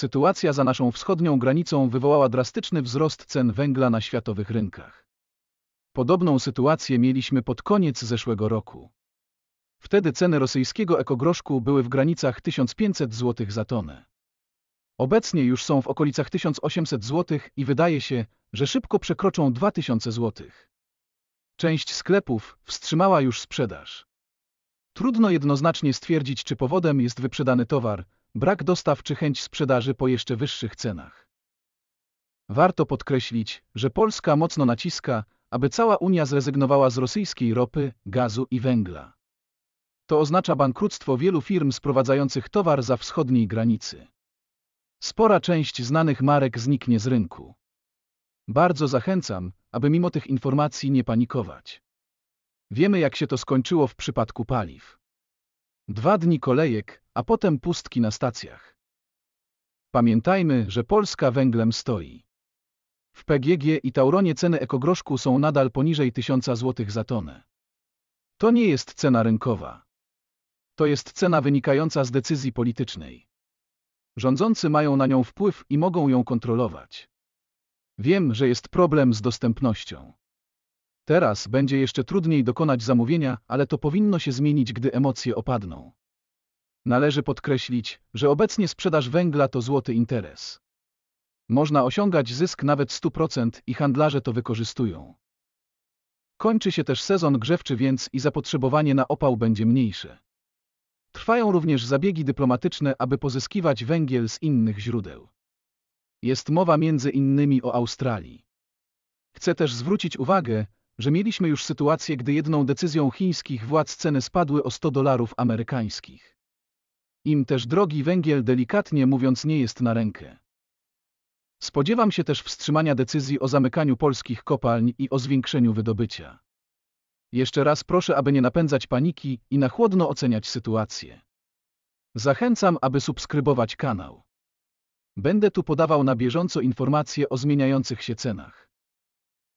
Sytuacja za naszą wschodnią granicą wywołała drastyczny wzrost cen węgla na światowych rynkach. Podobną sytuację mieliśmy pod koniec zeszłego roku. Wtedy ceny rosyjskiego ekogroszku były w granicach 1500 zł za tonę. Obecnie już są w okolicach 1800 zł i wydaje się, że szybko przekroczą 2000 zł. Część sklepów wstrzymała już sprzedaż. Trudno jednoznacznie stwierdzić, czy powodem jest wyprzedany towar, brak dostaw czy chęć sprzedaży po jeszcze wyższych cenach. Warto podkreślić, że Polska mocno naciska, aby cała Unia zrezygnowała z rosyjskiej ropy, gazu i węgla. To oznacza bankructwo wielu firm sprowadzających towar za wschodniej granicy. Spora część znanych marek zniknie z rynku. Bardzo zachęcam, aby mimo tych informacji nie panikować. Wiemy jak się to skończyło w przypadku paliw. Dwa dni kolejek, a potem pustki na stacjach. Pamiętajmy, że Polska węglem stoi. W PGG i Tauronie ceny ekogroszku są nadal poniżej 1000 zł za tonę. To nie jest cena rynkowa. To jest cena wynikająca z decyzji politycznej. Rządzący mają na nią wpływ i mogą ją kontrolować. Wiem, że jest problem z dostępnością. Teraz będzie jeszcze trudniej dokonać zamówienia, ale to powinno się zmienić, gdy emocje opadną. Należy podkreślić, że obecnie sprzedaż węgla to złoty interes. Można osiągać zysk nawet 100% i handlarze to wykorzystują. Kończy się też sezon grzewczy, więc i zapotrzebowanie na opał będzie mniejsze. Trwają również zabiegi dyplomatyczne, aby pozyskiwać węgiel z innych źródeł. Jest mowa między innymi o Australii. Chcę też zwrócić uwagę, że mieliśmy już sytuację, gdy jedną decyzją chińskich władz ceny spadły o 100 dolarów amerykańskich. Im też drogi węgiel delikatnie mówiąc nie jest na rękę. Spodziewam się też wstrzymania decyzji o zamykaniu polskich kopalń i o zwiększeniu wydobycia. Jeszcze raz proszę, aby nie napędzać paniki i na chłodno oceniać sytuację. Zachęcam, aby subskrybować kanał. Będę tu podawał na bieżąco informacje o zmieniających się cenach.